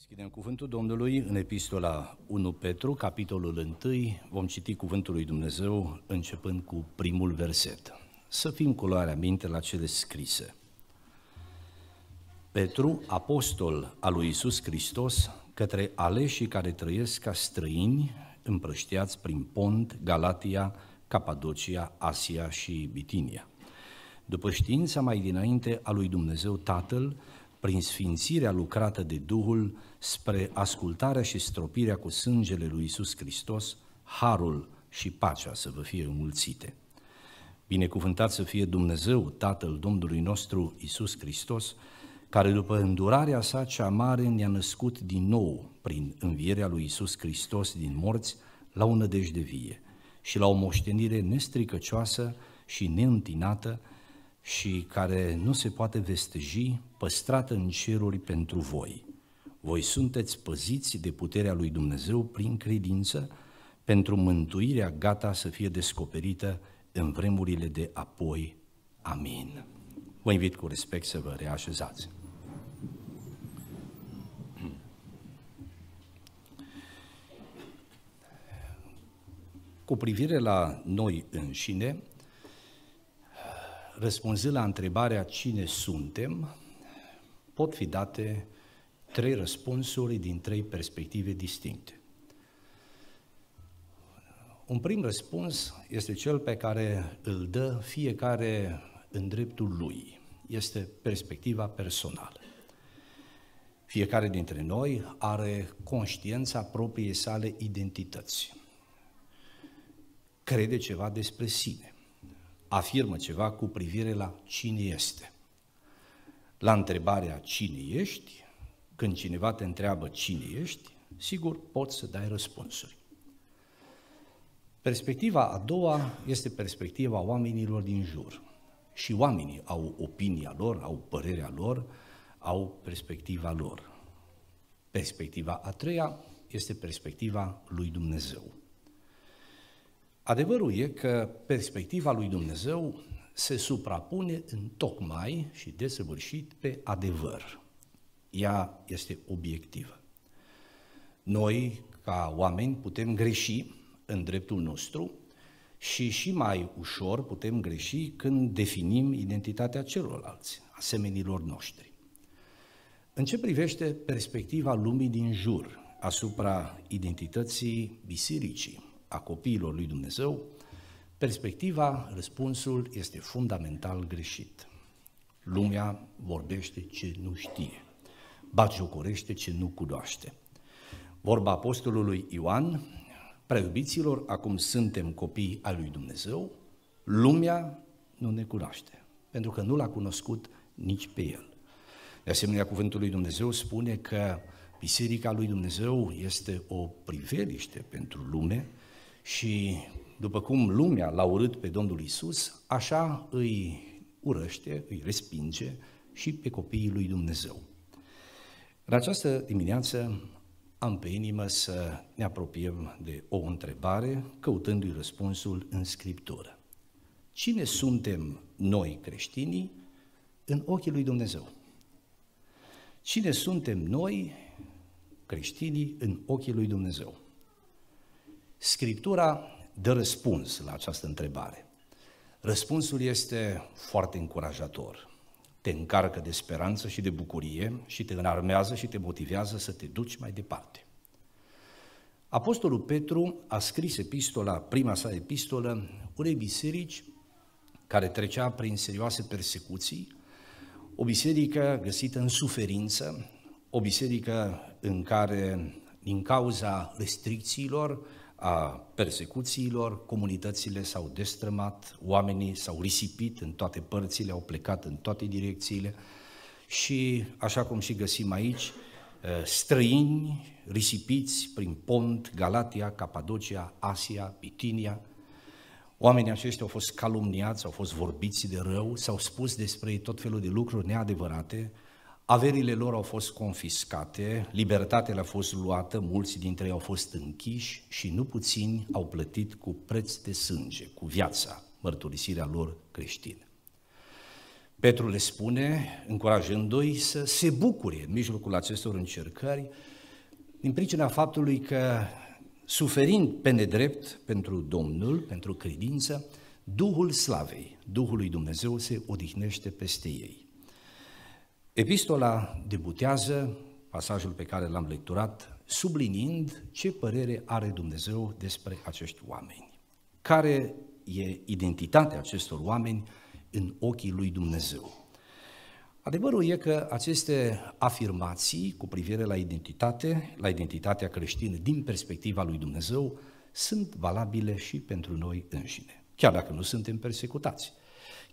Deschidem cuvântul Domnului în epistola 1 Petru, capitolul 1. Vom citi cuvântul lui Dumnezeu începând cu primul verset. Să fim cu luarea minte la cele scrise. Petru, apostol al lui Isus Hristos, către aleșii care trăiesc ca străini, împrăștiați prin Pont, Galatia, Capadocia, Asia și Bitinia. După știința mai dinainte a lui Dumnezeu Tatăl, prin sfințirea lucrată de Duhul spre ascultarea și stropirea cu sângele lui Isus Hristos, harul și pacea să vă fie înmulțite. Binecuvântat să fie Dumnezeu, Tatăl Domnului nostru Isus Hristos, care după îndurarea sa cea mare ne-a născut din nou prin învierea lui Isus Hristos din morți la o nădejde vie și la o moștenire nestricăcioasă și neîntinată, și care nu se poate vesteji, păstrată în ceruri pentru voi. Voi sunteți păziți de puterea lui Dumnezeu prin credință pentru mântuirea gata să fie descoperită în vremurile de apoi. Amin. Vă invit cu respect să vă reașezați. Cu privire la noi înșine, răspunzând la întrebarea cine suntem, pot fi date trei răspunsuri din trei perspective distincte. Un prim răspuns este cel pe care îl dă fiecare în dreptul lui. Este perspectiva personală. Fiecare dintre noi are conștiența propriei sale identități. Crede ceva despre sine afirmă ceva cu privire la cine este. La întrebarea cine ești, când cineva te întreabă cine ești, sigur poți să dai răspunsuri. Perspectiva a doua este perspectiva oamenilor din jur. Și oamenii au opinia lor, au părerea lor, au perspectiva lor. Perspectiva a treia este perspectiva lui Dumnezeu. Adevărul e că perspectiva lui Dumnezeu se suprapune în tocmai și desăvârșit pe adevăr. Ea este obiectivă. Noi, ca oameni, putem greși în dreptul nostru și și mai ușor putem greși când definim identitatea celorlalți, asemenilor noștri. În ce privește perspectiva lumii din jur asupra identității bisericii, a copiilor lui Dumnezeu, perspectiva, răspunsul este fundamental greșit. Lumea vorbește ce nu știe, bagiocorește ce nu cunoaște. Vorba apostolului Ioan, preubiților, acum suntem copii al lui Dumnezeu, lumea nu ne cunoaște, pentru că nu l-a cunoscut nici pe el. De asemenea, cuvântul lui Dumnezeu spune că Biserica lui Dumnezeu este o priveliște pentru lume, și după cum lumea l-a urât pe Domnul Isus, așa îi urăște, îi respinge și pe copiii lui Dumnezeu. În această dimineață am pe inimă să ne apropiem de o întrebare, căutându-i răspunsul în Scriptură. Cine suntem noi creștinii în ochii lui Dumnezeu? Cine suntem noi creștinii în ochii lui Dumnezeu? Scriptura dă răspuns la această întrebare. Răspunsul este foarte încurajator. Te încarcă de speranță și de bucurie și te înarmează și te motivează să te duci mai departe. Apostolul Petru a scris epistola, prima sa epistolă, unei biserici care trecea prin serioase persecuții, o biserică găsită în suferință, o biserică în care, din cauza restricțiilor, a persecuțiilor, comunitățile s-au destrămat, oamenii s-au risipit în toate părțile, au plecat în toate direcțiile și, așa cum și găsim aici, eh, străini risipiți prin Pont, Galatia, Capadocia, Asia, Bitinia. Oamenii aceștia au fost calumniați, au fost vorbiți de rău, s-au spus despre ei tot felul de lucruri neadevărate, Averile lor au fost confiscate, libertatea le-a fost luată, mulți dintre ei au fost închiși și nu puțini au plătit cu preț de sânge, cu viața, mărturisirea lor creștină. Petru le spune, încurajându-i să se bucure în mijlocul acestor încercări, din pricina faptului că, suferind pe nedrept pentru Domnul, pentru credință, Duhul Slavei, Duhul lui Dumnezeu se odihnește peste ei. Epistola debutează, pasajul pe care l-am lecturat, sublinind ce părere are Dumnezeu despre acești oameni. Care e identitatea acestor oameni în ochii lui Dumnezeu? Adevărul e că aceste afirmații cu privire la identitate, la identitatea creștină din perspectiva lui Dumnezeu, sunt valabile și pentru noi înșine, chiar dacă nu suntem persecutați.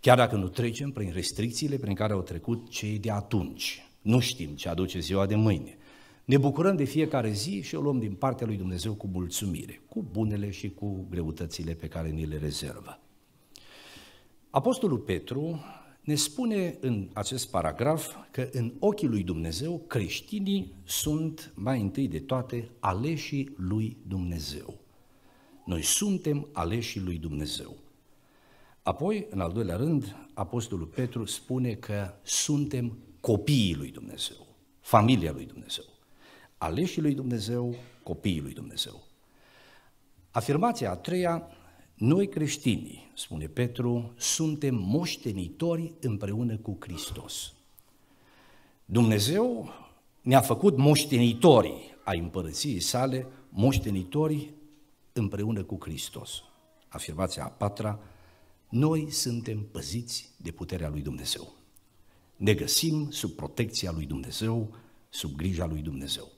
Chiar dacă nu trecem prin restricțiile prin care au trecut cei de atunci. Nu știm ce aduce ziua de mâine. Ne bucurăm de fiecare zi și o luăm din partea lui Dumnezeu cu mulțumire, cu bunele și cu greutățile pe care ni le rezervă. Apostolul Petru ne spune în acest paragraf că în ochii lui Dumnezeu creștinii sunt mai întâi de toate aleșii lui Dumnezeu. Noi suntem aleșii lui Dumnezeu. Apoi, în al doilea rând, Apostolul Petru spune că suntem copiii lui Dumnezeu, familia lui Dumnezeu, aleșii lui Dumnezeu, copiii lui Dumnezeu. Afirmația a treia, noi creștinii, spune Petru, suntem moștenitori împreună cu Hristos. Dumnezeu ne-a făcut moștenitorii a împărăției sale, moștenitori împreună cu Hristos. Afirmația a patra, noi suntem păziți de puterea lui Dumnezeu. Ne găsim sub protecția lui Dumnezeu, sub grija lui Dumnezeu.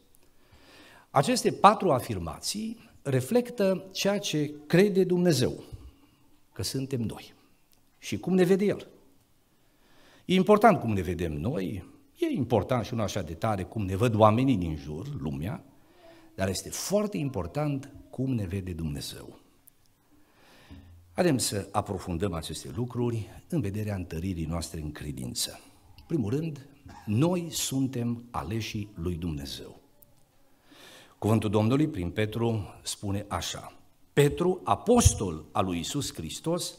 Aceste patru afirmații reflectă ceea ce crede Dumnezeu că suntem noi și cum ne vede El. E important cum ne vedem noi, e important și nu așa de tare cum ne văd oamenii din jur, lumea, dar este foarte important cum ne vede Dumnezeu. Adem să aprofundăm aceste lucruri în vederea întăririi noastre în credință. În primul rând, noi suntem aleșii lui Dumnezeu. Cuvântul Domnului prin Petru spune așa, Petru, apostol al lui Isus Hristos,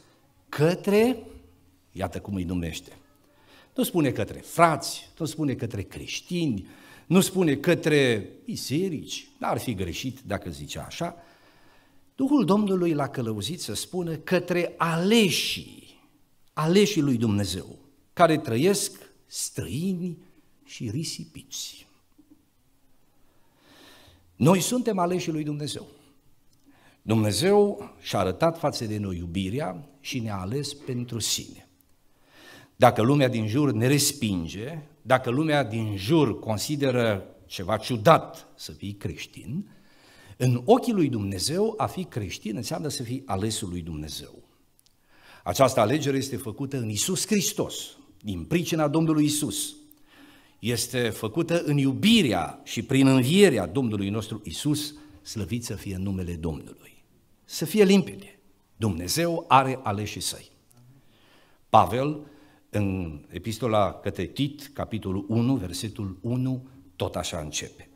către, iată cum îi numește, nu spune către frați, nu spune către creștini, nu spune către biserici, n-ar fi greșit dacă zicea așa, Duhul Domnului l-a călăuzit să spună către aleșii, aleșii lui Dumnezeu, care trăiesc străini și risipiți. Noi suntem aleșii lui Dumnezeu. Dumnezeu și-a arătat față de noi iubirea și ne-a ales pentru sine. Dacă lumea din jur ne respinge, dacă lumea din jur consideră ceva ciudat să fii creștin, în ochii lui Dumnezeu, a fi creștin înseamnă să fii alesul lui Dumnezeu. Această alegere este făcută în Isus Hristos, din pricina Domnului Isus. Este făcută în iubirea și prin învierea Domnului nostru Isus, slăvit să fie numele Domnului. Să fie limpede. Dumnezeu are aleșii săi. Pavel, în epistola către Tit, capitolul 1, versetul 1, tot așa începe.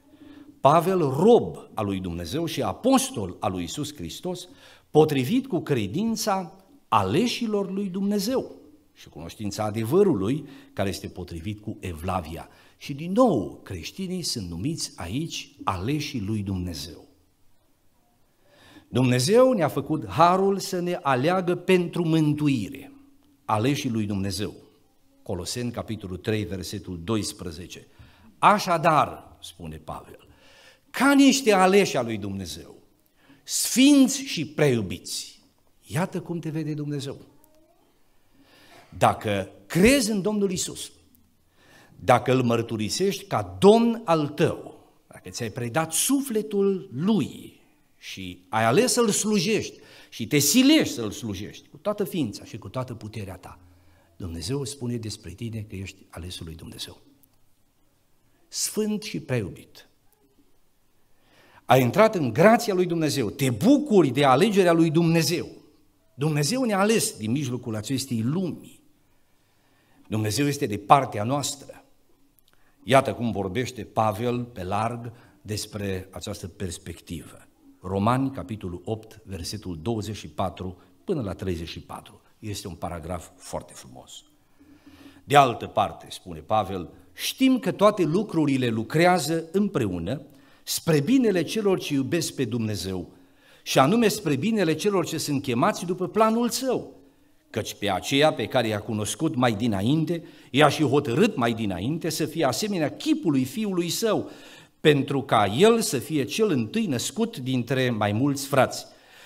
Pavel, rob al lui Dumnezeu și apostol al lui Isus Hristos, potrivit cu credința aleșilor lui Dumnezeu și cunoștința adevărului care este potrivit cu Evlavia. Și din nou, creștinii sunt numiți aici aleșii lui Dumnezeu. Dumnezeu ne-a făcut harul să ne aleagă pentru mântuire, aleșii lui Dumnezeu. Coloseni, capitolul 3, versetul 12. Așadar, spune Pavel, ca niște aleși al lui Dumnezeu, sfinți și preiubiți. Iată cum te vede Dumnezeu. Dacă crezi în Domnul Isus, dacă îl mărturisești ca Domn al tău, dacă ți-ai predat sufletul lui și ai ales să-l slujești și te silești să-l slujești cu toată ființa și cu toată puterea ta, Dumnezeu spune despre tine că ești alesul lui Dumnezeu. Sfânt și preiubit ai intrat în grația lui Dumnezeu, te bucuri de alegerea lui Dumnezeu. Dumnezeu ne-a ales din mijlocul acestei lumi. Dumnezeu este de partea noastră. Iată cum vorbește Pavel pe larg despre această perspectivă. Romani, capitolul 8, versetul 24 până la 34. Este un paragraf foarte frumos. De altă parte, spune Pavel, știm că toate lucrurile lucrează împreună spre binele celor ce iubesc pe Dumnezeu și anume spre binele celor ce sunt chemați după planul său, căci pe aceea pe care i-a cunoscut mai dinainte, i-a și hotărât mai dinainte să fie asemenea chipului fiului său, pentru ca el să fie cel întâi născut dintre mai mulți frați.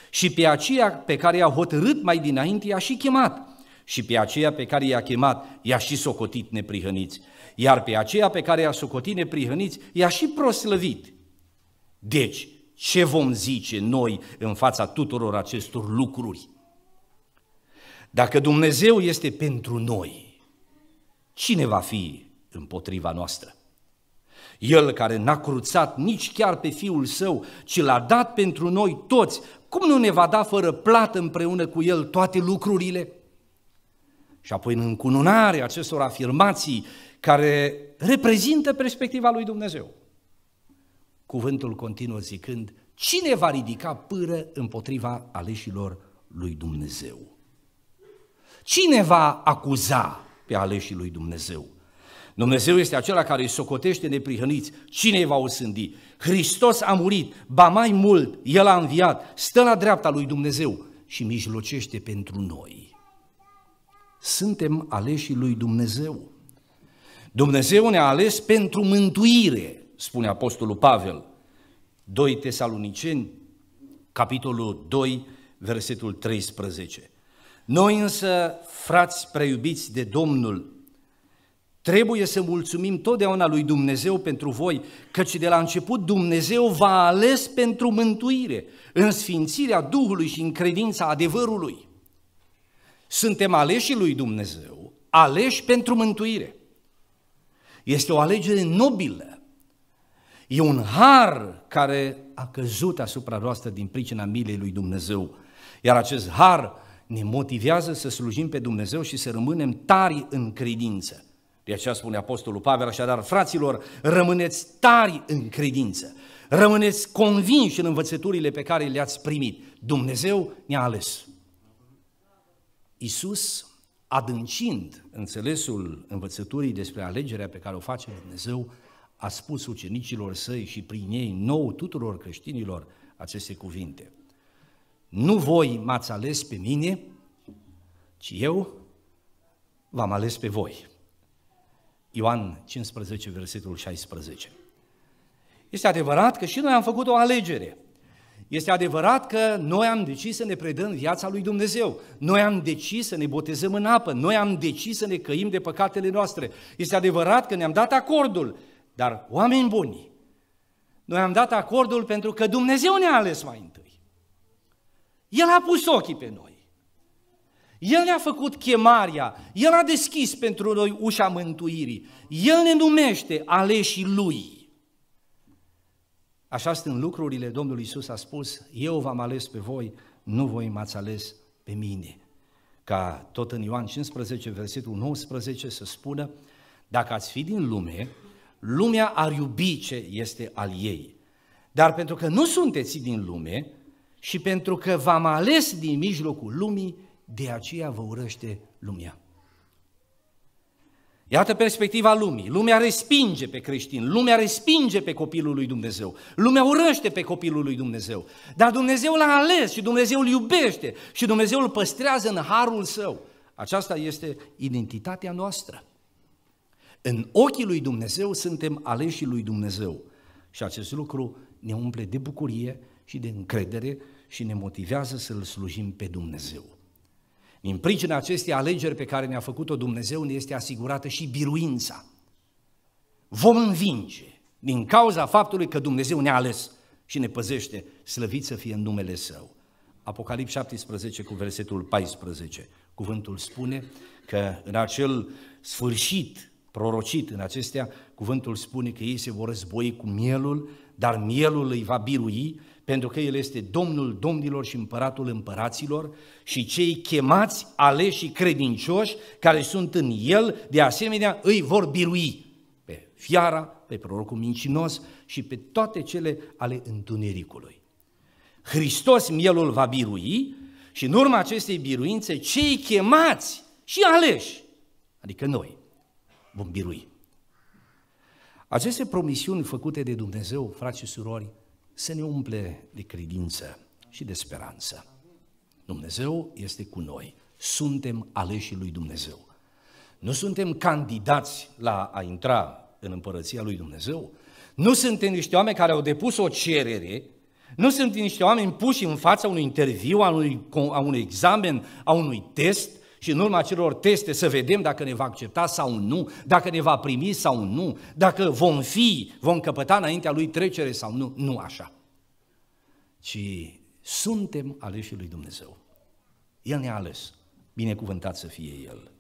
Și pe aceea pe care i-a hotărât mai dinainte, i-a și chemat. Și pe aceea pe care i-a chemat, i-a și socotit neprihăniți. Iar pe aceea pe care i-a socotit neprihăniți, i-a și proslăvit. Deci, ce vom zice noi în fața tuturor acestor lucruri? Dacă Dumnezeu este pentru noi, cine va fi împotriva noastră? El care n-a cruțat nici chiar pe Fiul Său, ci l-a dat pentru noi toți, cum nu ne va da fără plată împreună cu El toate lucrurile? Și apoi în încununarea acestor afirmații care reprezintă perspectiva lui Dumnezeu cuvântul continuă zicând, cine va ridica pâră împotriva aleșilor lui Dumnezeu? Cine va acuza pe aleșii lui Dumnezeu? Dumnezeu este acela care îi socotește neprihăniți. Cine îi va osândi? Hristos a murit, ba mai mult, El a înviat, stă la dreapta lui Dumnezeu și mijlocește pentru noi. Suntem aleșii lui Dumnezeu. Dumnezeu ne-a ales pentru mântuire spune Apostolul Pavel, 2 Tesaloniceni, capitolul 2, versetul 13. Noi însă, frați preiubiți de Domnul, trebuie să mulțumim totdeauna lui Dumnezeu pentru voi, căci de la început Dumnezeu v-a ales pentru mântuire, în sfințirea Duhului și în credința adevărului. Suntem aleși lui Dumnezeu, aleși pentru mântuire. Este o alegere nobilă E un har care a căzut asupra noastră din pricina milei lui Dumnezeu. Iar acest har ne motivează să slujim pe Dumnezeu și să rămânem tari în credință. De aceea spune Apostolul Pavel, așadar, fraților, rămâneți tari în credință, rămâneți convinși în învățăturile pe care le-ați primit. Dumnezeu ne-a ales. Isus, adâncind înțelesul învățăturii despre alegerea pe care o face Dumnezeu, a spus ucenicilor săi și prin ei nou tuturor creștinilor aceste cuvinte. Nu voi m-ați ales pe mine, ci eu v-am ales pe voi. Ioan 15, versetul 16. Este adevărat că și noi am făcut o alegere. Este adevărat că noi am decis să ne predăm viața lui Dumnezeu. Noi am decis să ne botezăm în apă. Noi am decis să ne căim de păcatele noastre. Este adevărat că ne-am dat acordul dar, oameni buni, noi am dat acordul pentru că Dumnezeu ne-a ales mai întâi. El a pus ochii pe noi. El ne-a făcut chemarea, El a deschis pentru noi ușa mântuirii, El ne numește aleșii Lui. Așa sunt lucrurile, Domnul Iisus a spus, eu v-am ales pe voi, nu voi m-ați ales pe mine. Ca tot în Ioan 15, versetul 19 să spună, dacă ați fi din lume, lumea ar iubi ce este al ei. Dar pentru că nu sunteți din lume și pentru că v-am ales din mijlocul lumii, de aceea vă urăște lumea. Iată perspectiva lumii. Lumea respinge pe creștin, lumea respinge pe copilul lui Dumnezeu, lumea urăște pe copilul lui Dumnezeu. Dar Dumnezeu l-a ales și Dumnezeu îl iubește și Dumnezeu îl păstrează în harul său. Aceasta este identitatea noastră. În ochii lui Dumnezeu suntem aleși lui Dumnezeu. Și acest lucru ne umple de bucurie și de încredere și ne motivează să-L slujim pe Dumnezeu. Din pricina acestei alegeri pe care ne-a făcut-o Dumnezeu, ne este asigurată și biruința. Vom învinge din cauza faptului că Dumnezeu ne-a ales și ne păzește, slăvit să fie în numele Său. Apocalip 17 cu versetul 14. Cuvântul spune că în acel sfârșit prorocit în acestea, cuvântul spune că ei se vor război cu mielul, dar mielul îi va birui, pentru că el este Domnul domnilor și împăratul împăraților și cei chemați, aleși și credincioși care sunt în el, de asemenea, îi vor birui pe fiara, pe prorocul mincinos și pe toate cele ale întunericului. Hristos mielul va birui și în urma acestei biruințe cei chemați și aleși, adică noi, vom birui. Aceste promisiuni făcute de Dumnezeu, frați și surori, să ne umple de credință și de speranță. Dumnezeu este cu noi. Suntem aleși lui Dumnezeu. Nu suntem candidați la a intra în împărăția lui Dumnezeu. Nu suntem niște oameni care au depus o cerere nu suntem niște oameni puși în fața unui interviu, a unui, a unui examen, a unui test și în urma celor teste să vedem dacă ne va accepta sau nu, dacă ne va primi sau nu, dacă vom fi, vom căpăta înaintea lui trecere sau nu, nu așa. Ci suntem aleși lui Dumnezeu. El ne-a ales. Binecuvântat să fie El.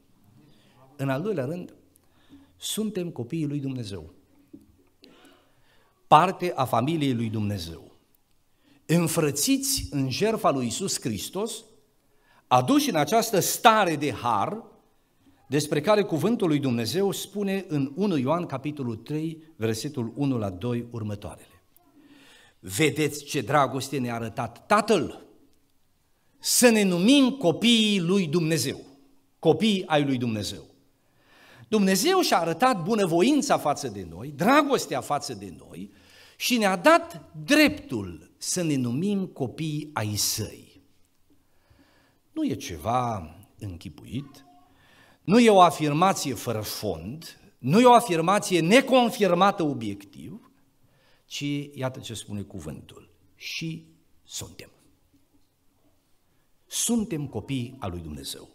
În al doilea rând, suntem copiii lui Dumnezeu. Parte a familiei lui Dumnezeu. Înfrățiți în jertfa lui Isus Hristos aduși în această stare de har, despre care cuvântul lui Dumnezeu spune în 1 Ioan capitolul 3, versetul 1 la 2 următoarele. Vedeți ce dragoste ne-a arătat Tatăl să ne numim copiii lui Dumnezeu, copiii ai lui Dumnezeu. Dumnezeu și-a arătat bunăvoința față de noi, dragostea față de noi și ne-a dat dreptul să ne numim copiii ai săi. Nu e ceva închipuit, nu e o afirmație fără fond, nu e o afirmație neconfirmată obiectiv, ci iată ce spune cuvântul. Și suntem. Suntem copii al lui Dumnezeu.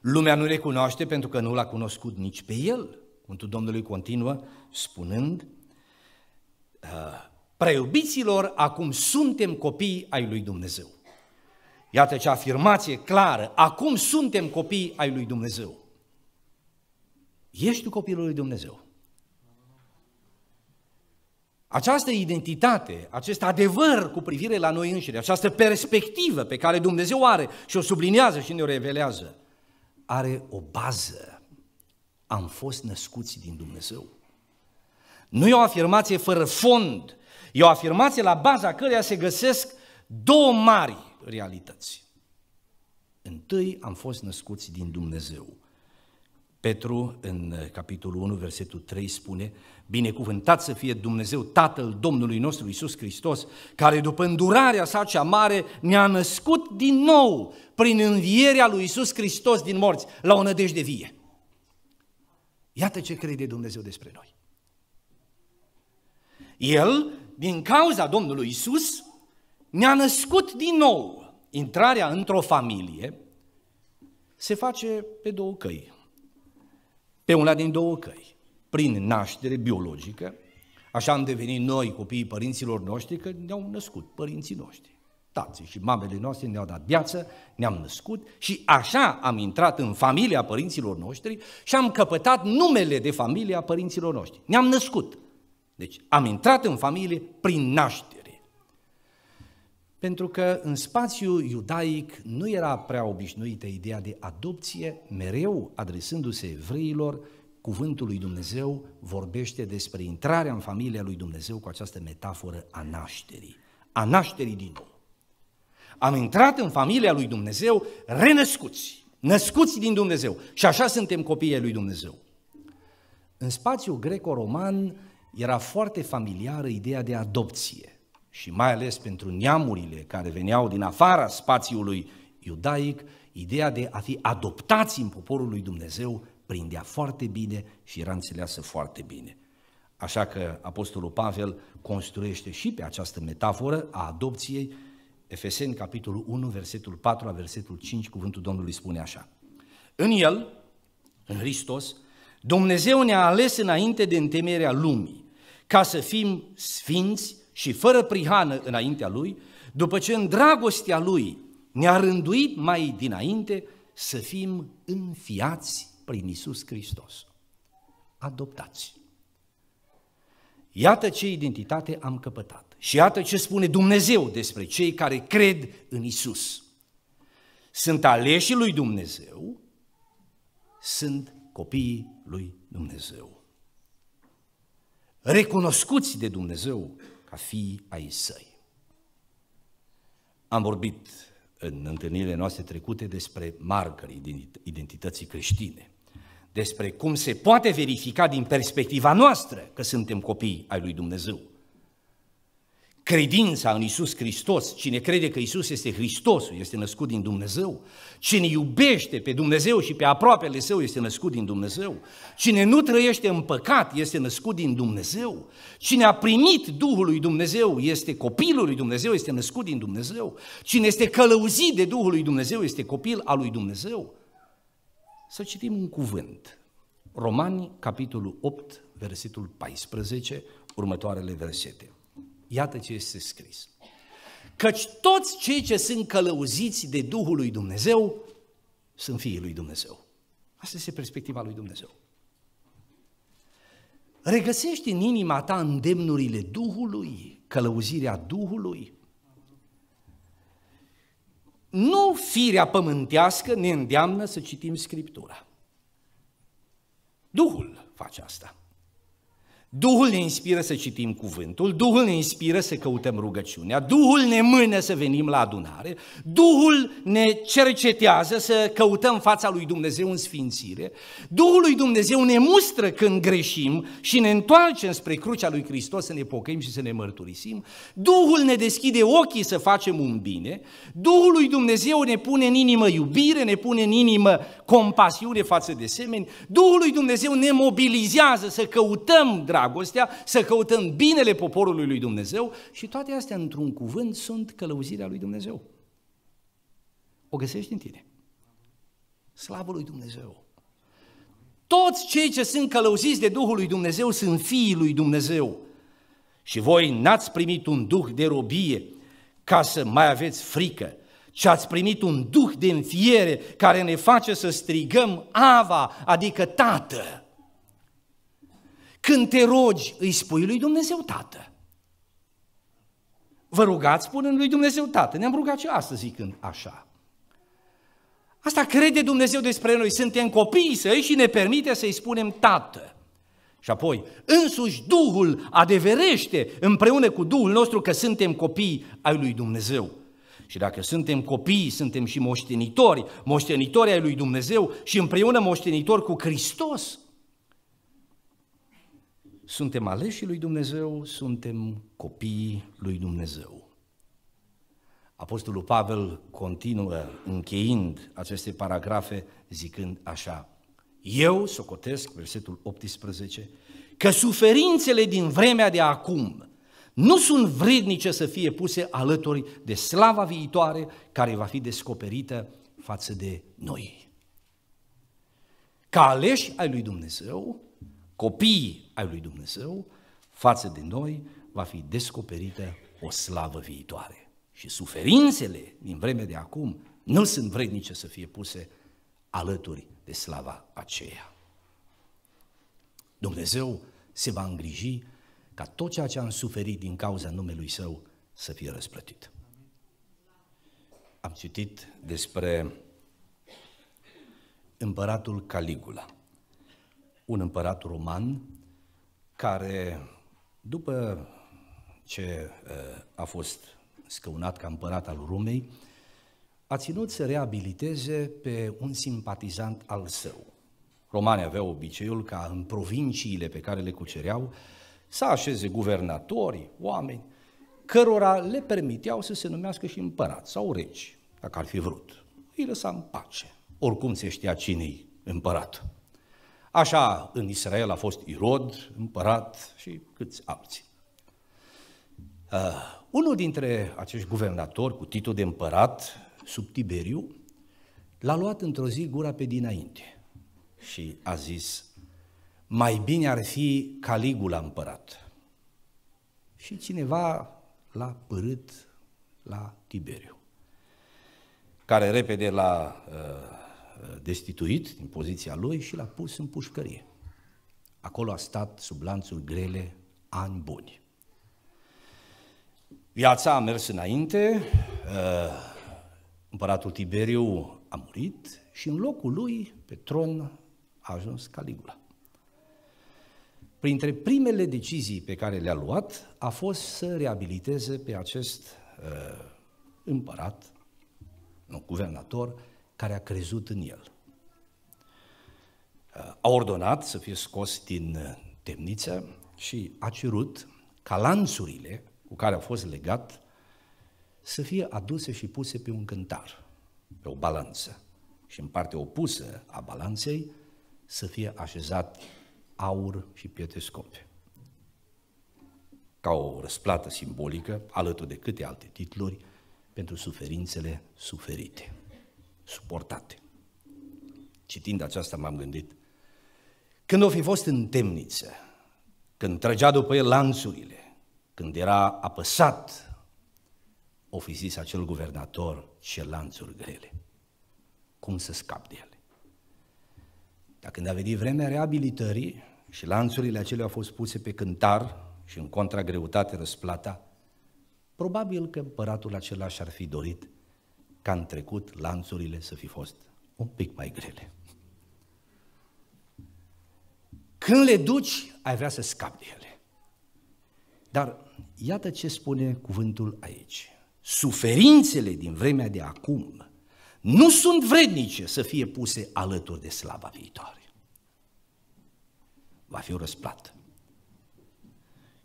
Lumea nu recunoaște pentru că nu l-a cunoscut nici pe el. Cuvântul Domnului continuă spunând, ă, preubiților, acum suntem copii ai lui Dumnezeu. Iată ce afirmație clară. Acum suntem copii ai lui Dumnezeu. Ești tu copilul lui Dumnezeu. Această identitate, acest adevăr cu privire la noi înșine, această perspectivă pe care Dumnezeu are și o sublinează și ne o revelează, are o bază. Am fost născuți din Dumnezeu. Nu e o afirmație fără fond, e o afirmație la baza căreia se găsesc două mari realități. Întâi am fost născuți din Dumnezeu. Petru, în eh, capitolul 1, versetul 3, spune, Binecuvântat să fie Dumnezeu, Tatăl Domnului nostru Iisus Hristos, care după îndurarea sa cea mare ne-a născut din nou prin învierea lui Iisus Hristos din morți la o nădejde vie. Iată ce crede Dumnezeu despre noi. El, din cauza Domnului Iisus, ne-a născut din nou. Intrarea într-o familie se face pe două căi. Pe una din două căi. Prin naștere biologică, așa am devenit noi, copiii părinților noștri, că ne-au născut părinții noștri. Tații și mamele noastre ne-au dat viață, ne-am născut și așa am intrat în familia părinților noștri și am căpătat numele de familia părinților noștri. Ne-am născut. Deci am intrat în familie prin naștere. Pentru că în spațiul iudaic nu era prea obișnuită ideea de adopție, mereu adresându-se evreilor, cuvântul lui Dumnezeu vorbește despre intrarea în familia lui Dumnezeu cu această metaforă a nașterii, a nașterii din nou. Am intrat în familia lui Dumnezeu renăscuți, născuți din Dumnezeu și așa suntem copiii lui Dumnezeu. În spațiul greco-roman era foarte familiară ideea de adopție și mai ales pentru neamurile care veneau din afara spațiului iudaic, ideea de a fi adoptați în poporul lui Dumnezeu prindea foarte bine și era înțeleasă foarte bine. Așa că Apostolul Pavel construiește și pe această metaforă a adopției, Efeseni, capitolul 1, versetul 4 la versetul 5, cuvântul Domnului spune așa. În El, în Hristos, Dumnezeu ne-a ales înainte de întemeierea lumii, ca să fim sfinți și fără prihană înaintea Lui, după ce în dragostea Lui ne-a rânduit mai dinainte să fim înfiați prin Isus Hristos. Adoptați. Iată ce identitate am căpătat. Și iată ce spune Dumnezeu despre cei care cred în Isus. Sunt aleșii lui Dumnezeu, sunt copiii lui Dumnezeu. Recunoscuți de Dumnezeu ca fii ai săi. Am vorbit în întâlnirile noastre trecute despre marcării identității creștine, despre cum se poate verifica din perspectiva noastră că suntem copii ai lui Dumnezeu credința în Isus Hristos, cine crede că Isus este Hristosul, este născut din Dumnezeu, cine iubește pe Dumnezeu și pe aproapele său este născut din Dumnezeu, cine nu trăiește în păcat este născut din Dumnezeu, cine a primit Duhul lui Dumnezeu este copilul lui Dumnezeu, este născut din Dumnezeu, cine este călăuzit de Duhul lui Dumnezeu este copil al lui Dumnezeu. Să citim un cuvânt. Romani, capitolul 8, versetul 14, următoarele versete. Iată ce este scris. Căci toți cei ce sunt călăuziți de Duhul lui Dumnezeu sunt fiii lui Dumnezeu. Asta este perspectiva lui Dumnezeu. Regăsești în inima ta îndemnurile Duhului, călăuzirea Duhului. Nu firea pământească ne îndeamnă să citim Scriptura. Duhul face asta. Duhul ne inspiră să citim cuvântul, Duhul ne inspiră să căutăm rugăciunea, Duhul ne mână să venim la adunare, Duhul ne cercetează să căutăm fața lui Dumnezeu în sfințire, Duhul lui Dumnezeu ne mustră când greșim și ne întoarcem spre crucea lui Hristos să ne pocăim și să ne mărturisim, Duhul ne deschide ochii să facem un bine, Duhul lui Dumnezeu ne pune în inimă iubire, ne pune în inimă compasiune față de semeni, Duhul lui Dumnezeu ne mobilizează să căutăm drag dragostea, să căutăm binele poporului lui Dumnezeu și toate astea, într-un cuvânt, sunt călăuzirea lui Dumnezeu. O găsești în tine. Slavă lui Dumnezeu! Toți cei ce sunt călăuziți de Duhul lui Dumnezeu sunt fiii lui Dumnezeu. Și voi n-ați primit un duh de robie ca să mai aveți frică, ci ați primit un duh de înfiere care ne face să strigăm Ava, adică Tată. Când te rogi, îi spui lui Dumnezeu Tată. Vă rugați spunând lui Dumnezeu Tată. Ne-am rugat și astăzi zicând așa. Asta crede Dumnezeu despre noi. Suntem copii săi și ne permite să-i spunem Tată. Și apoi, însuși Duhul adeverește împreună cu Duhul nostru că suntem copii ai lui Dumnezeu. Și dacă suntem copii, suntem și moștenitori, moștenitori ai lui Dumnezeu și împreună moștenitori cu Hristos. Suntem aleșii lui Dumnezeu, suntem copiii lui Dumnezeu. Apostolul Pavel continuă încheind aceste paragrafe zicând așa, eu socotesc, versetul 18, că suferințele din vremea de acum nu sunt vrednice să fie puse alături de slava viitoare care va fi descoperită față de noi. Ca aleși ai lui Dumnezeu, copiii ai lui Dumnezeu față de noi va fi descoperită o slavă viitoare. Și suferințele din vreme de acum nu sunt vrednice să fie puse alături de slava aceea. Dumnezeu se va îngriji ca tot ceea ce am suferit din cauza numelui Său să fie răsplătit. Am citit despre împăratul Caligula, un împărat roman care, după ce eh, a fost scăunat ca împărat al Rumei, a ținut să reabiliteze pe un simpatizant al său. Romanii aveau obiceiul ca în provinciile pe care le cucereau să așeze guvernatori, oameni, cărora le permiteau să se numească și împărat sau regi, dacă ar fi vrut. Îi lăsa în pace. Oricum se știa cine-i împăratul. Așa în Israel a fost Irod, împărat și câți alții. Uh, unul dintre acești guvernatori cu titlul de împărat, sub Tiberiu, l-a luat într-o zi gura pe dinainte și a zis, mai bine ar fi Caligula împărat. Și cineva l-a părât la Tiberiu, care repede l-a uh, Eh, destituit din poziția lui și l-a pus în pușcărie. Acolo a stat sub lanțuri grele ani buni. Viața a mers înainte, eh, împăratul Tiberiu a murit și în locul lui, pe tron, a ajuns Caligula. Printre primele decizii pe care le-a luat a fost să reabiliteze pe acest uh, împărat, nu, guvernator, care a crezut în el. A ordonat să fie scos din temniță și a cerut ca lanțurile cu care a fost legat să fie aduse și puse pe un cântar, pe o balanță. Și în partea opusă a balanței să fie așezat aur și pietre scumpe. Ca o răsplată simbolică, alături de câte alte titluri, pentru suferințele suferite suportate. Citind aceasta m-am gândit, când o fi fost în temniță, când trăgea după el lanțurile, când era apăsat, o fi zis acel guvernator ce lanțuri grele, cum să scap de ele. Dar când a venit vremea reabilitării și lanțurile acelea au fost puse pe cântar și în contra greutate răsplata, probabil că împăratul acela și-ar fi dorit ca în trecut lanțurile să fi fost un pic mai grele. Când le duci, ai vrea să scapi de ele. Dar iată ce spune cuvântul aici. Suferințele din vremea de acum nu sunt vrednice să fie puse alături de slava viitoare. Va fi o răsplată.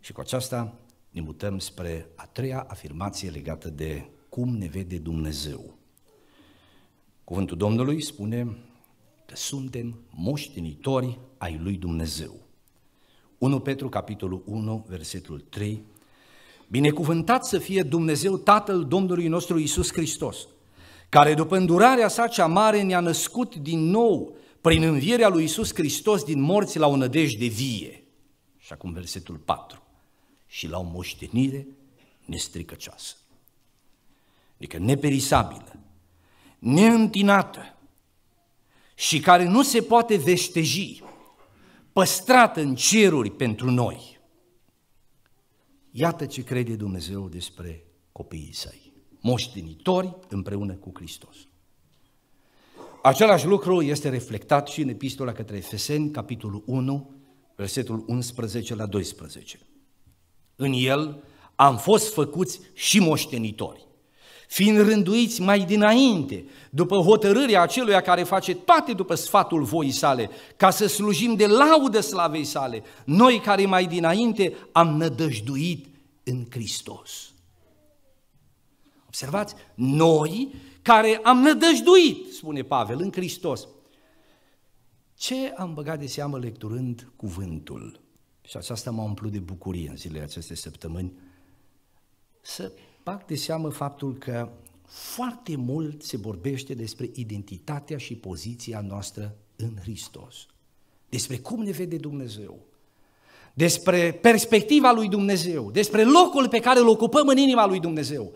Și cu aceasta ne mutăm spre a treia afirmație legată de cum ne vede Dumnezeu. Cuvântul Domnului spune că suntem moștenitori ai lui Dumnezeu. 1 Petru, capitolul 1, versetul 3. Binecuvântat să fie Dumnezeu Tatăl Domnului nostru Isus Hristos, care după îndurarea sa cea mare ne-a născut din nou prin învierea lui Isus Hristos din morți la o nădejde vie. Și acum versetul 4. Și la o moștenire nestricăcioasă. Adică neperisabilă, neîntinată și care nu se poate veșteji, păstrată în ceruri pentru noi. Iată ce crede Dumnezeu despre copiii săi, moștenitori împreună cu Hristos. Același lucru este reflectat și în epistola către Efeseni, capitolul 1, versetul 11 la 12. În el am fost făcuți și moștenitori fiind rânduiți mai dinainte, după hotărârea aceluia care face toate după sfatul voii sale, ca să slujim de laudă slavei sale, noi care mai dinainte am nădăjduit în Hristos. Observați, noi care am nădăjduit, spune Pavel, în Hristos. Ce am băgat de seamă lecturând cuvântul? Și aceasta m-a umplut de bucurie în zilele acestei săptămâni, să bag de seamă faptul că foarte mult se vorbește despre identitatea și poziția noastră în Hristos. Despre cum ne vede Dumnezeu, despre perspectiva lui Dumnezeu, despre locul pe care îl ocupăm în inima lui Dumnezeu.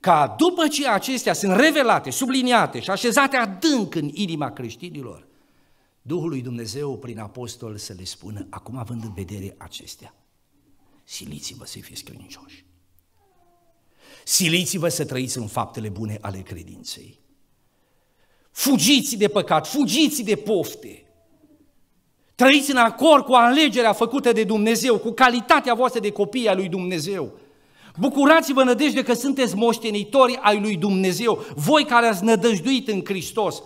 Ca după ce acestea sunt revelate, subliniate și așezate adânc în inima creștinilor, Duhul lui Dumnezeu prin apostol să le spună, acum având în vedere acestea, siliți-vă să fiți credincioși. Siliți-vă să trăiți în faptele bune ale credinței. Fugiți de păcat, fugiți de pofte. Trăiți în acord cu alegerea făcută de Dumnezeu, cu calitatea voastră de copii a lui Dumnezeu. Bucurați-vă nădejde că sunteți moștenitori ai lui Dumnezeu, voi care ați nădăjduit în Hristos.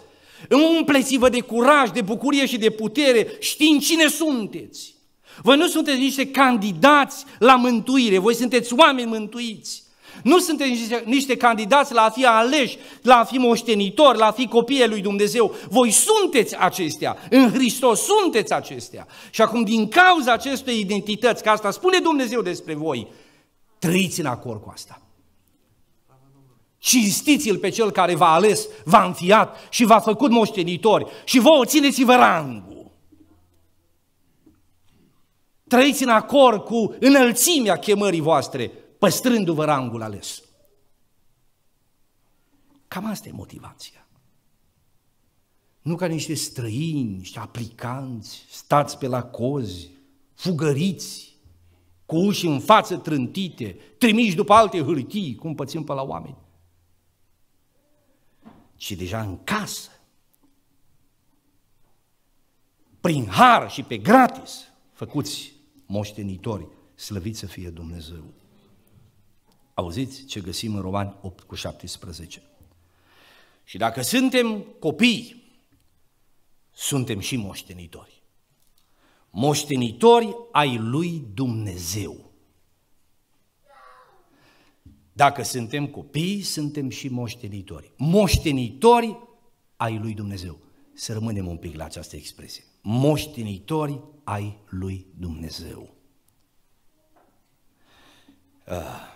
Umpleți-vă de curaj, de bucurie și de putere, știind cine sunteți. Voi nu sunteți niște candidați la mântuire, voi sunteți oameni mântuiți. Nu suntem niște, niște candidați la a fi aleși, la a fi moștenitori, la a fi copiii lui Dumnezeu. Voi sunteți acestea. În Hristos sunteți acestea. Și acum, din cauza acestei identități, că asta spune Dumnezeu despre voi, trăiți în acord cu asta. Cinstiți-l pe cel care v-a ales, v-a înfiat și v-a făcut moștenitori și vouă țineți-vă rangul. Trăiți în acord cu înălțimea chemării voastre păstrându-vă rangul ales. Cam asta e motivația. Nu ca niște străini, niște aplicanți, stați pe la cozi, fugăriți, cu uși în față trântite, trimiși după alte hârtii, cum pățim pe la oameni. Și deja în casă, prin har și pe gratis, făcuți moștenitori, slăviți să fie Dumnezeu. Auziți ce găsim în Romani 8 cu 17. Și dacă suntem copii, suntem și moștenitori. Moștenitori ai lui Dumnezeu. Dacă suntem copii, suntem și moștenitori. Moștenitori ai lui Dumnezeu. Să rămânem un pic la această expresie. Moștenitori ai lui Dumnezeu. Uh.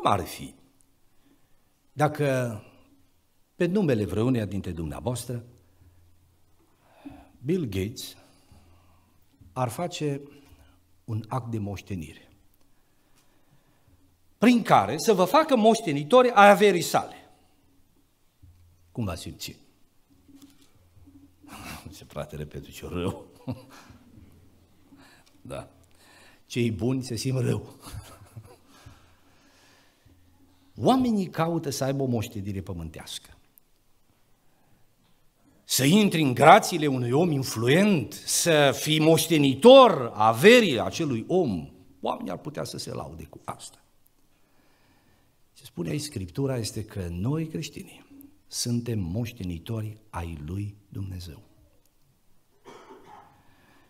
Cum ar fi? Dacă pe numele vreuneia dintre dumneavoastră, Bill Gates ar face un act de moștenire prin care să vă facă moștenitori a averii sale. Cum v-ați simțit? Se frate, repede, ce rău. da. Cei buni se simt rău. Oamenii caută să aibă o moștenire pământească. Să intri în grațiile unui om influent, să fii moștenitor averii acelui om, oamenii ar putea să se laude cu asta. Ce spune aici Scriptura este că noi creștinii suntem moștenitori ai lui Dumnezeu.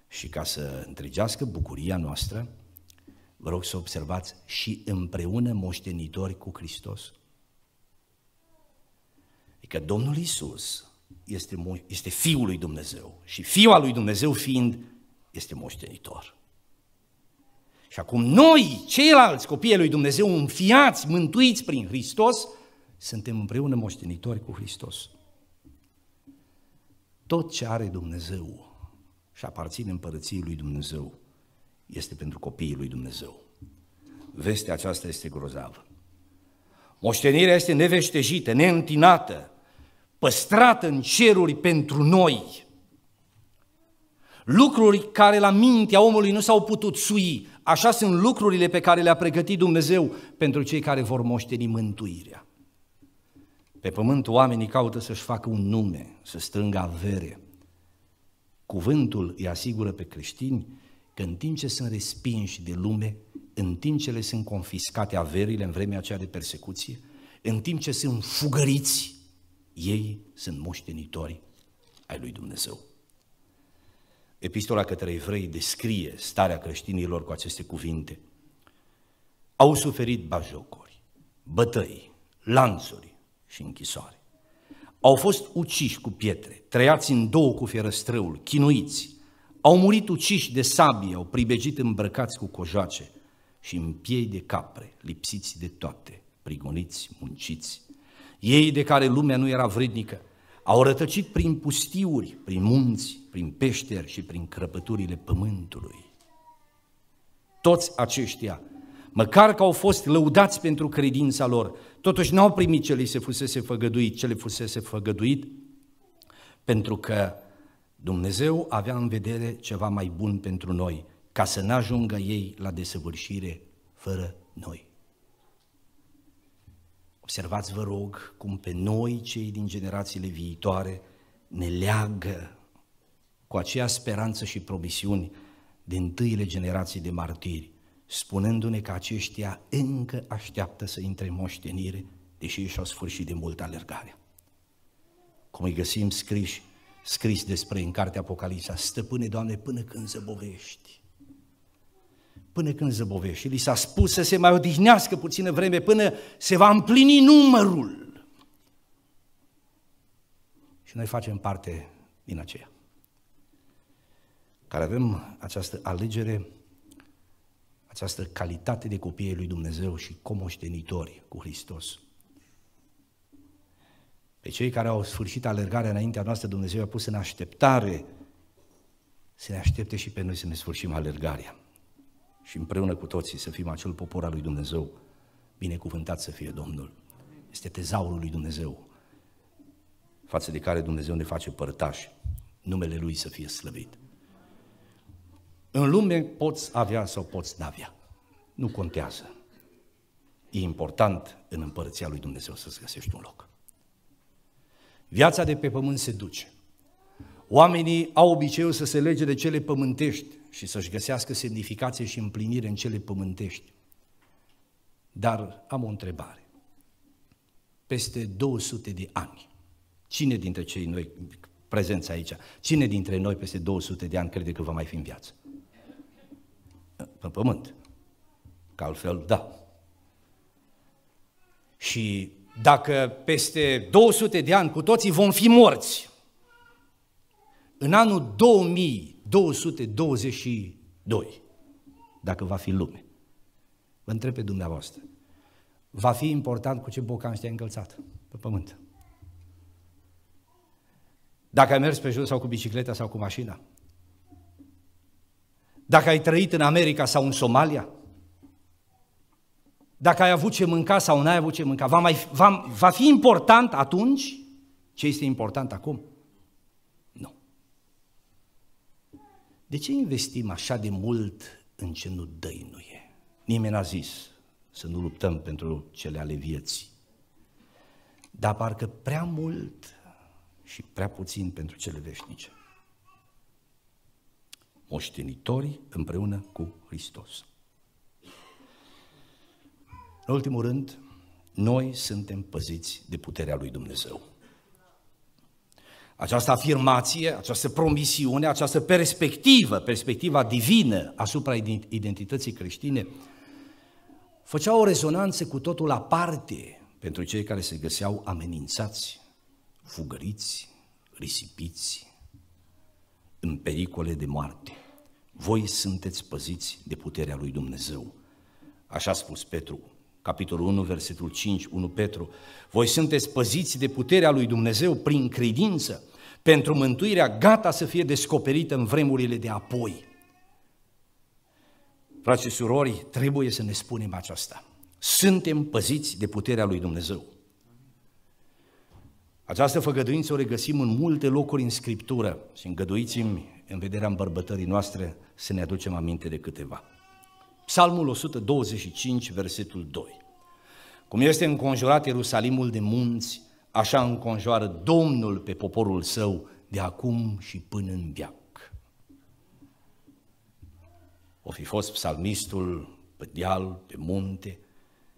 Și ca să întregească bucuria noastră, vă rog să observați, și împreună moștenitori cu Hristos. Adică Domnul Isus este, este Fiul lui Dumnezeu și Fiul al lui Dumnezeu fiind, este moștenitor. Și acum noi, ceilalți copii lui Dumnezeu, înfiați, mântuiți prin Hristos, suntem împreună moștenitori cu Hristos. Tot ce are Dumnezeu și aparține împărăției lui Dumnezeu este pentru copiii lui Dumnezeu. Vestea aceasta este grozavă. Moștenirea este neveștejită, neîntinată, păstrată în ceruri pentru noi. Lucruri care la mintea omului nu s-au putut sui, așa sunt lucrurile pe care le-a pregătit Dumnezeu pentru cei care vor moșteni mântuirea. Pe pământ oamenii caută să-și facă un nume, să strângă avere. Cuvântul îi asigură pe creștini că în timp ce sunt respinși de lume, în timp ce le sunt confiscate averile în vremea aceea de persecuție, în timp ce sunt fugăriți, ei sunt moștenitori ai lui Dumnezeu. Epistola către evrei descrie starea creștinilor cu aceste cuvinte. Au suferit bajocuri, bătăi, lanțuri și închisoare. Au fost uciși cu pietre, trăiați în două cu fierăstrăul, chinuiți, au murit uciși de sabie, au pribegit îmbrăcați cu cojace și în piei de capre, lipsiți de toate, prigoniți, munciți. Ei de care lumea nu era vrednică, au rătăcit prin pustiuri, prin munți, prin peșteri și prin crăpăturile pământului. Toți aceștia, măcar că au fost lăudați pentru credința lor, totuși n-au primit ce li se fusese făgăduit, ce le fusese făgăduit, pentru că Dumnezeu avea în vedere ceva mai bun pentru noi, ca să ne ajungă ei la desăvârșire fără noi. Observați, vă rog, cum pe noi, cei din generațiile viitoare, ne leagă cu aceea speranță și promisiuni de întâile generații de martiri, spunându-ne că aceștia încă așteaptă să intre în moștenire, deși și-au sfârșit de mult alergarea. Cum îi găsim scriși scris despre în cartea Apocalipsa, stăpâne, Doamne, până când zăbovești. Până când zăbovești. Și li s-a spus să se mai odihnească puțină vreme până se va împlini numărul. Și noi facem parte din aceea. Care avem această alegere, această calitate de copii lui Dumnezeu și comoștenitori cu Hristos. Pe cei care au sfârșit alergarea înaintea noastră, Dumnezeu a pus în așteptare să ne aștepte și pe noi să ne sfârșim alergarea. Și împreună cu toții să fim acel popor al lui Dumnezeu, binecuvântat să fie Domnul. Este tezaurul lui Dumnezeu, față de care Dumnezeu ne face părtași, numele Lui să fie slăvit. În lume poți avea sau poți n-avea. Nu contează. E important în împărăția lui Dumnezeu să-ți găsești un loc. Viața de pe pământ se duce. Oamenii au obiceiul să se lege de cele pământești și să-și găsească semnificație și împlinire în cele pământești. Dar am o întrebare. Peste 200 de ani, cine dintre cei noi prezenți aici, cine dintre noi peste 200 de ani crede că va mai fi în viață? Pe pământ. Că altfel, da. Și dacă peste 200 de ani cu toții vom fi morți, în anul 2222, dacă va fi lume, vă întreb pe dumneavoastră, va fi important cu ce bocan te-ai încălțat pe pământ. Dacă ai mers pe jos sau cu bicicleta sau cu mașina. Dacă ai trăit în America sau în Somalia dacă ai avut ce mânca sau n-ai avut ce mânca, va, mai, va, va fi important atunci ce este important acum? Nu. De ce investim așa de mult în ce nu dăinuie? Nimeni a zis să nu luptăm pentru cele ale vieții. Dar parcă prea mult și prea puțin pentru cele veșnice. Moștenitorii împreună cu Hristos. În ultimul rând, noi suntem păziți de puterea lui Dumnezeu. Această afirmație, această promisiune, această perspectivă, perspectiva divină asupra identității creștine, făcea o rezonanță cu totul aparte pentru cei care se găseau amenințați, fugăriți, risipiți, în pericole de moarte. Voi sunteți păziți de puterea lui Dumnezeu. Așa a spus Petru capitolul 1, versetul 5, 1 Petru. Voi sunteți păziți de puterea lui Dumnezeu prin credință, pentru mântuirea gata să fie descoperită în vremurile de apoi. Frații și surori, trebuie să ne spunem aceasta. Suntem păziți de puterea lui Dumnezeu. Această făgăduință o regăsim în multe locuri în Scriptură și îngăduiți-mi, în vederea îmbărbătării noastre, să ne aducem aminte de câteva. Psalmul 125, versetul 2. Cum este înconjurat Ierusalimul de munți, așa înconjoară Domnul pe poporul său de acum și până în viac. O fi fost psalmistul pe deal, pe munte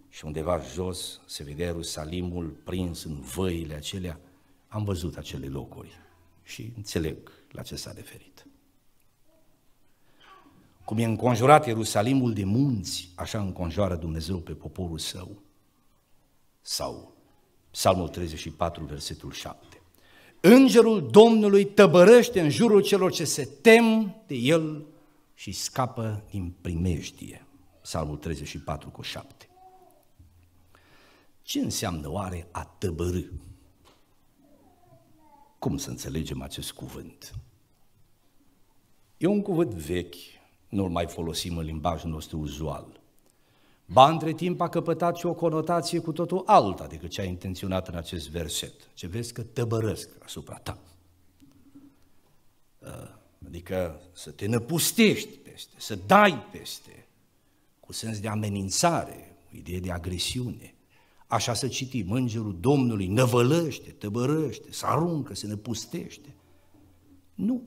și undeva jos se vedea Ierusalimul prins în văile acelea. Am văzut acele locuri și înțeleg la ce s-a referit. Cum e înconjurat Ierusalimul de munți, așa înconjoară Dumnezeu pe poporul său. Sau Psalmul 34, versetul 7. Îngerul Domnului tăbărăște în jurul celor ce se tem de el și scapă din primejdie. Psalmul 34 cu 7. Ce înseamnă oare a tăbărâ? Cum să înțelegem acest cuvânt? E un cuvânt vechi, nu-l mai folosim în limbajul nostru uzual. Ba, între timp a căpătat și o conotație cu totul alta decât a intenționat în acest verset. Ce vezi că tăbărăsc asupra ta. Uh, adică să te năpustești peste, să dai peste, cu sens de amenințare, cu idee de agresiune. Așa să citim, îngerul Domnului năvălăște, tăbărăște, să aruncă, se năpustește. Nu,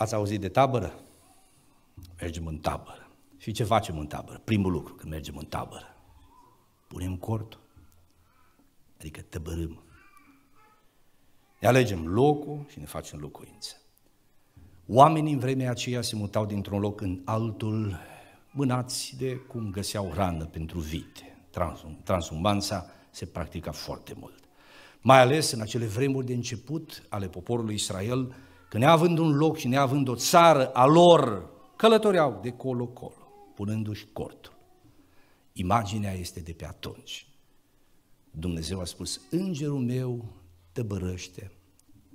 Ați auzit de tabără? Mergem în tabără. Și ce facem în tabără? Primul lucru când mergem în tabără. Punem cortul. Adică tăbărâm. Ne alegem locul și ne facem locuință. Oamenii în vremea aceea se mutau dintr-un loc în altul, mânați de cum găseau hrană pentru vite. Transum, se practica foarte mult. Mai ales în acele vremuri de început ale poporului Israel, că neavând un loc și neavând o țară a lor, călătoreau de colo-colo, punându-și cortul. Imaginea este de pe atunci. Dumnezeu a spus, îngerul meu tăbărăște,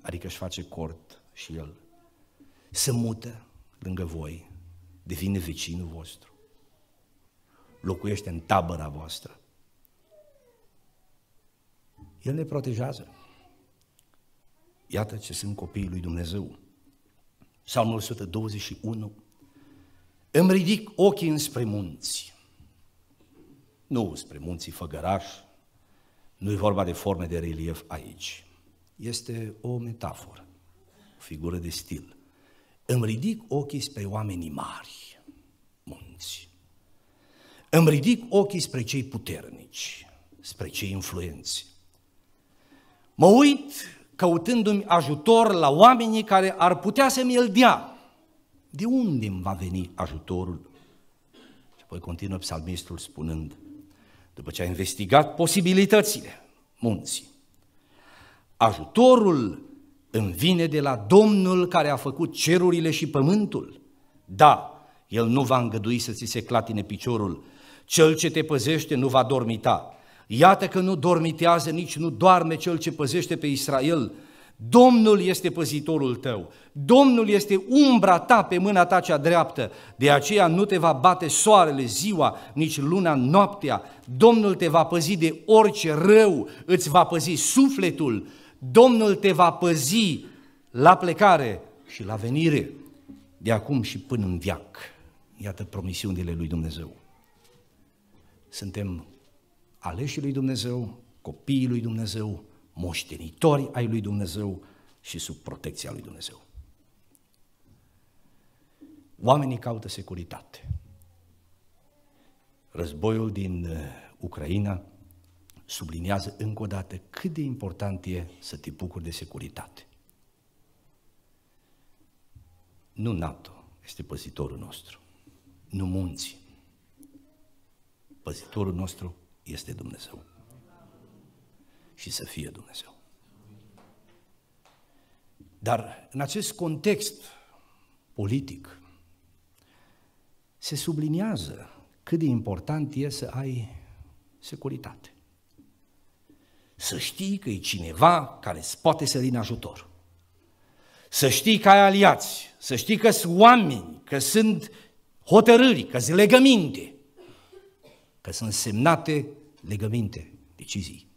adică își face cort și el, se mută lângă voi, devine vecinul vostru, locuiește în tabăra voastră. El ne protejează. Iată ce sunt copiii lui Dumnezeu. Psalmul 121. Îmi ridic ochii înspre munți. Nu spre munții făgăraș, nu e vorba de forme de relief aici. Este o metaforă, o figură de stil. Îmi ridic ochii spre oamenii mari, munți. Îmi ridic ochii spre cei puternici, spre cei influenți. Mă uit căutându-mi ajutor la oamenii care ar putea să-mi l dea. De unde îmi va veni ajutorul? Și apoi continuă psalmistul spunând, după ce a investigat posibilitățile munții, ajutorul îmi vine de la Domnul care a făcut cerurile și pământul. Da, El nu va îngădui să ți se clatine piciorul, Cel ce te păzește nu va dormita. Iată că nu dormitează, nici nu doarme cel ce păzește pe Israel. Domnul este păzitorul tău, Domnul este umbra ta pe mâna ta cea dreaptă, de aceea nu te va bate soarele ziua, nici luna noaptea. Domnul te va păzi de orice rău, îți va păzi sufletul, Domnul te va păzi la plecare și la venire, de acum și până în viac. Iată promisiunile lui Dumnezeu. Suntem aleșii lui Dumnezeu, copiii lui Dumnezeu, moștenitori ai lui Dumnezeu și sub protecția lui Dumnezeu. Oamenii caută securitate. Războiul din uh, Ucraina subliniază încă o dată cât de important e să te bucuri de securitate. Nu NATO este păzitorul nostru, nu munții. Păzitorul nostru este Dumnezeu. Și să fie Dumnezeu. Dar în acest context politic se subliniază cât de important e să ai securitate. Să știi că e cineva care îți poate sări în ajutor. Să știi că ai aliați, să știi că sunt oameni, că sunt hotărâri, că sunt legăminte că sunt semnate legăminte, decizii,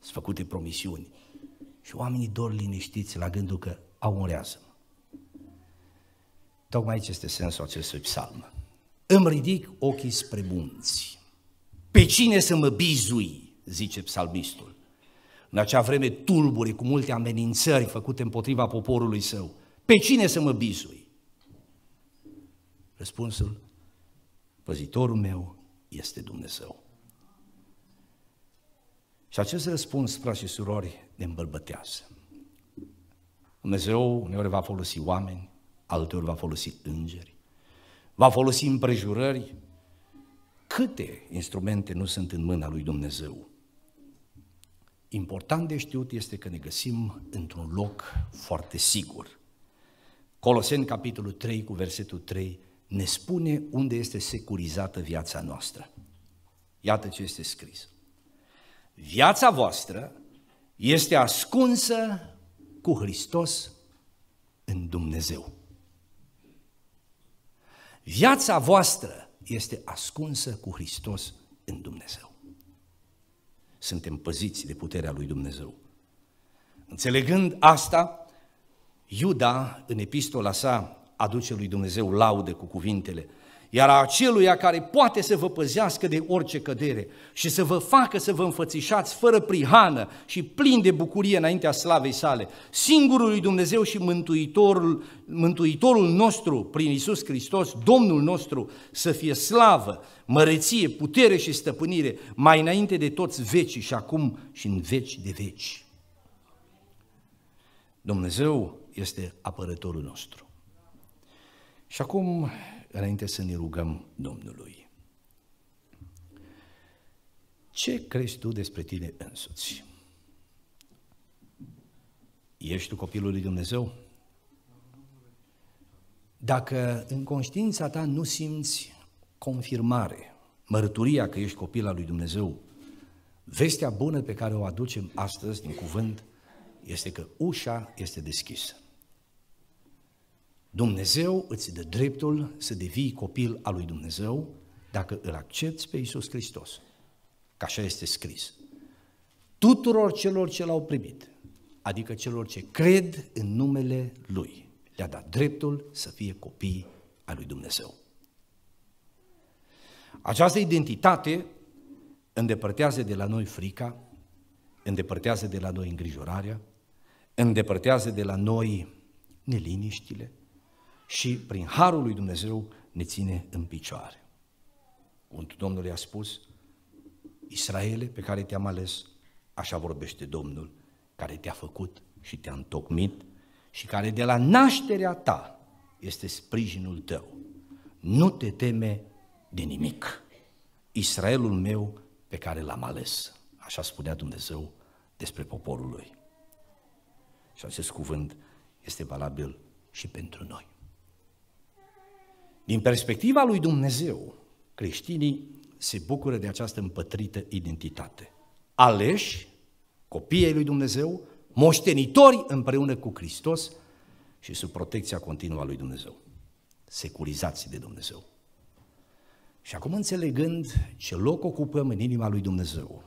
sunt făcute promisiuni. Și oamenii dor liniștiți la gândul că au un rează. Tocmai aici este sensul acestui psalm. Îmi ridic ochii spre munți. Pe cine să mă bizui, zice psalmistul. În acea vreme tulburi cu multe amenințări făcute împotriva poporului său. Pe cine să mă bizui? Răspunsul, păzitorul meu este Dumnezeu. Și acest răspuns, frați și surori, ne îmbălbătează. Dumnezeu uneori va folosi oameni, alteori va folosi îngeri, va folosi împrejurări. Câte instrumente nu sunt în mâna lui Dumnezeu? Important de știut este că ne găsim într-un loc foarte sigur. Coloseni, capitolul 3, cu versetul 3, ne spune unde este securizată viața noastră. Iată ce este scris. Viața voastră este ascunsă cu Hristos în Dumnezeu. Viața voastră este ascunsă cu Hristos în Dumnezeu. Suntem păziți de puterea lui Dumnezeu. Înțelegând asta, Iuda, în epistola sa aduce lui Dumnezeu laude cu cuvintele. Iar aceluia care poate să vă păzească de orice cădere și să vă facă să vă înfățișați fără prihană și plin de bucurie înaintea slavei sale, singurul Dumnezeu și Mântuitorul, Mântuitorul nostru prin Isus Hristos, Domnul nostru, să fie slavă, măreție, putere și stăpânire mai înainte de toți vecii și acum și în veci de veci. Dumnezeu este apărătorul nostru. Și acum, înainte să ne rugăm Domnului, ce crezi tu despre tine însuți? Ești tu copilul lui Dumnezeu? Dacă în conștiința ta nu simți confirmare, mărturia că ești copil al lui Dumnezeu, vestea bună pe care o aducem astăzi din cuvânt este că ușa este deschisă. Dumnezeu îți dă dreptul să devii copil al lui Dumnezeu dacă îl accepti pe Iisus Hristos. Că așa este scris. Tuturor celor ce l-au primit, adică celor ce cred în numele Lui, le-a dat dreptul să fie copii al lui Dumnezeu. Această identitate îndepărtează de la noi frica, îndepărtează de la noi îngrijorarea, îndepărtează de la noi neliniștile, și prin harul lui Dumnezeu ne ține în picioare. Când Domnul i-a spus, Israele pe care te-am ales, așa vorbește Domnul, care te-a făcut și te-a întocmit și care de la nașterea ta este sprijinul tău. Nu te teme de nimic. Israelul meu pe care l-am ales. Așa spunea Dumnezeu despre poporul lui. Și acest cuvânt este valabil și pentru noi. Din perspectiva lui Dumnezeu, creștinii se bucură de această împătrită identitate. Aleși, copiii lui Dumnezeu, moștenitori împreună cu Hristos și sub protecția continuă a lui Dumnezeu. Securizați de Dumnezeu. Și acum înțelegând ce loc ocupăm în inima lui Dumnezeu,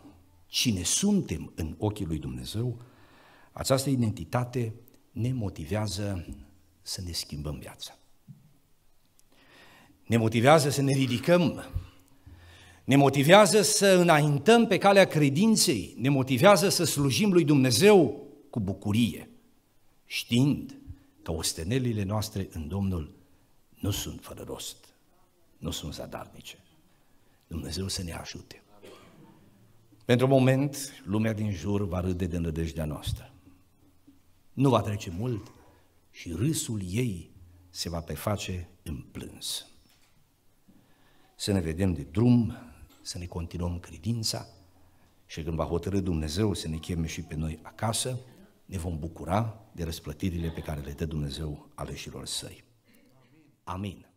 cine suntem în ochii lui Dumnezeu, această identitate ne motivează să ne schimbăm viața. Ne motivează să ne ridicăm, ne motivează să înaintăm pe calea credinței, ne motivează să slujim lui Dumnezeu cu bucurie, știind că ostenelile noastre în Domnul nu sunt fără rost, nu sunt zadarnice. Dumnezeu să ne ajute. Pentru un moment, lumea din jur va râde de nădejdea noastră. Nu va trece mult și râsul ei se va preface în plâns să ne vedem de drum, să ne continuăm credința și când va hotărâ Dumnezeu să ne cheme și pe noi acasă, ne vom bucura de răsplătirile pe care le dă Dumnezeu aleșilor săi. Amin.